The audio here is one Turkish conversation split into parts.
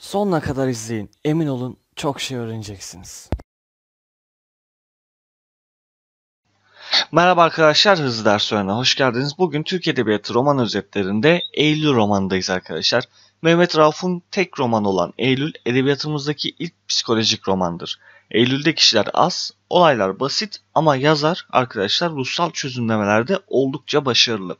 Sonuna kadar izleyin. Emin olun çok şey öğreneceksiniz. Merhaba arkadaşlar, Hızlı Ders Öğren'e hoş geldiniz. Bugün Türk Edebiyatı roman özetlerinde Eylül romanındayız arkadaşlar. Mehmet Rauf'un tek romanı olan Eylül, edebiyatımızdaki ilk psikolojik romandır. Eylül'de kişiler az, olaylar basit ama yazar arkadaşlar ruhsal çözümlemelerde oldukça başarılı.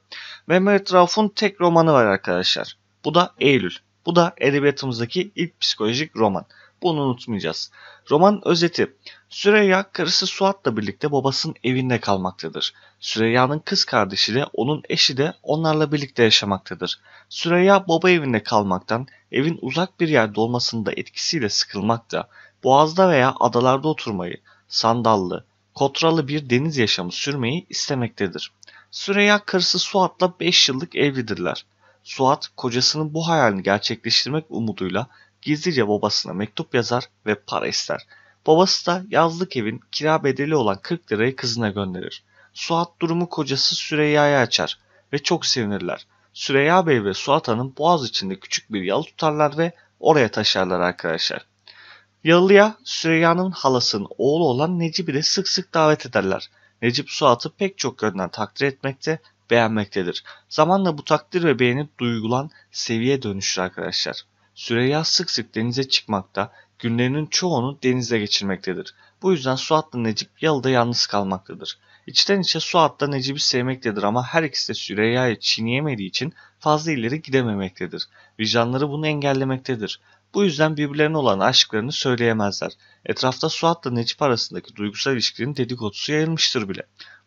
Mehmet Rauf'un tek romanı var arkadaşlar. Bu da Eylül. Bu da edebiyatımızdaki ilk psikolojik roman. Bunu unutmayacağız. Roman özeti Süreyya karısı Suat'la birlikte babasının evinde kalmaktadır. Süreyya'nın kız kardeşi de onun eşi de onlarla birlikte yaşamaktadır. Süreyya baba evinde kalmaktan evin uzak bir yerde olmasında etkisiyle sıkılmakta, boğazda veya adalarda oturmayı, sandallı, kotralı bir deniz yaşamı sürmeyi istemektedir. Süreyya karısı Suat'la 5 yıllık evlidirler. Suat kocasının bu hayalini gerçekleştirmek umuduyla gizlice babasına mektup yazar ve para ister. Babası da yazlık evin kira bedeli olan 40 lirayı kızına gönderir. Suat durumu kocası Süreyya'ya açar ve çok sevinirler. Süreyya Bey ve Suat Hanım boğaz içinde küçük bir yalı tutarlar ve oraya taşarlar arkadaşlar. Yalıya Süreyya'nın halasının oğlu olan Necip'i de sık sık davet ederler. Necip Suat'ı pek çok yönden takdir etmekte beğenmektedir. Zamanla bu takdir ve beğeni duygulan seviye dönüşür arkadaşlar. Süreyya sık sık denize çıkmakta, günlerinin çoğunu denizde geçirmektedir. Bu yüzden Suat'la Necip yalıda yalnız kalmaktadır. İçten içe Suat'la Necip'i sevmektedir ama her ikisi de Süreyya'yı çiğneyemediği için fazla ileri gidememektedir. Vicdanları bunu engellemektedir. Bu yüzden birbirlerine olan aşklarını söyleyemezler. Etrafta Suat'la Necip arasındaki duygusal ilişkinin dedikodusu yayılmıştır bile.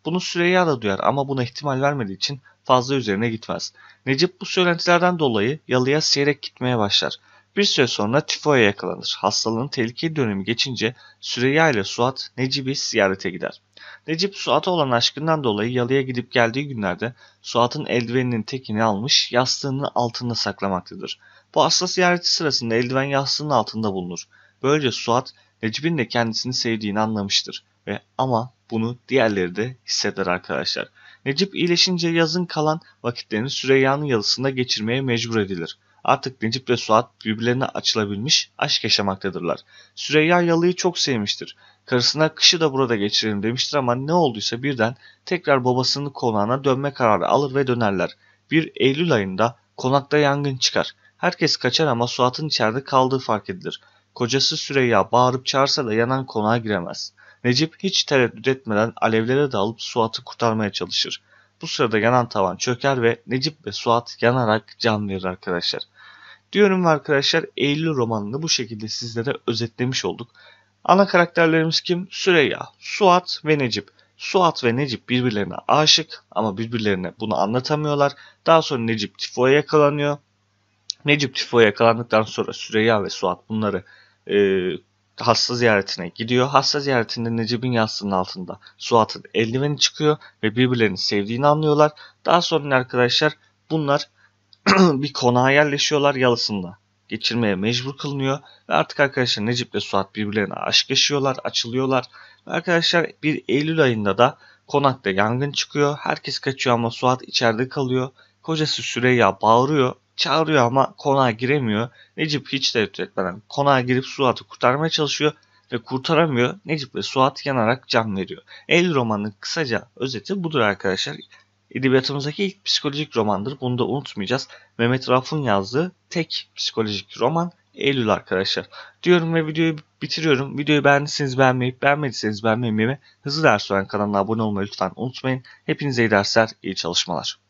Bunu Süreyya da duyar ama buna ihtimal vermediği için fazla üzerine gitmez. Necip bu söylentilerden dolayı yalıya seyerek gitmeye başlar. Bir süre sonra tifoya yakalanır. Hastalığın tehlikeli dönemi geçince Süreyya ile Suat Necip'i ziyarete gider. Necip Suat'a olan aşkından dolayı yalıya gidip geldiği günlerde Suat'ın eldiveninin tekini almış yastığının altında saklamaktadır. Bu hasta ziyareti sırasında eldiven yastığının altında bulunur. Böylece Suat Necip'in de kendisini sevdiğini anlamıştır ve ama bunu diğerleri de hisseder arkadaşlar. Necip iyileşince yazın kalan vakitlerini Süreyya'nın yalısında geçirmeye mecbur edilir. Artık Necip ve Suat birbirlerine açılabilmiş aşk yaşamaktadırlar. Süreyya yalıyı çok sevmiştir. Karısına kışı da burada geçirelim demiştir ama ne olduysa birden tekrar babasının konağına dönme kararı alır ve dönerler. Bir Eylül ayında konakta yangın çıkar. Herkes kaçar ama Suat'ın içeride kaldığı fark edilir. Kocası Süreyya bağırıp çağırsa da yanan konağa giremez. Necip hiç tereddüt etmeden alevlere dalıp Suat'ı kurtarmaya çalışır. Bu sırada yanan tavan çöker ve Necip ve Suat yanarak can verir arkadaşlar. Diyorum ve arkadaşlar Eylül romanını bu şekilde sizlere özetlemiş olduk. Ana karakterlerimiz kim? Süreyya, Suat ve Necip. Suat ve Necip birbirlerine aşık ama birbirlerine bunu anlatamıyorlar. Daha sonra Necip tifoya yakalanıyor. Necip tifoya yakalandıktan sonra Süreyya ve Suat bunları e, hasta ziyaretine gidiyor. Hasta ziyaretinde Necip'in yastığının altında Suat'ın eldiveni çıkıyor ve birbirlerini sevdiğini anlıyorlar. Daha sonra arkadaşlar bunlar bir konağa yerleşiyorlar yalısında. Geçirmeye mecbur kılınıyor ve artık arkadaşlar Necip ve Suat birbirlerine aşk yaşıyorlar, açılıyorlar. Ve arkadaşlar bir Eylül ayında da konakta yangın çıkıyor. Herkes kaçıyor ama Suat içeride kalıyor. Kocası Süreyya bağırıyor çağırıyor ama konağa giremiyor. Necip hiç tereddüt etmeden konağa girip Suat'ı kurtarmaya çalışıyor ve kurtaramıyor. Necip ve Suat yanarak can veriyor. El romanının kısaca özeti budur arkadaşlar. Edebiyatımızdaki ilk psikolojik romandır. Bunu da unutmayacağız. Mehmet Raf'ın yazdığı tek psikolojik roman Eylül arkadaşlar. Diyorum ve videoyu bitiriyorum. Videoyu beğendiyseniz beğenmeyip beğenmediyseniz beğenmeyi ve hızlı ders olan kanalına abone olmayı lütfen unutmayın. Hepinize iyi dersler, iyi çalışmalar.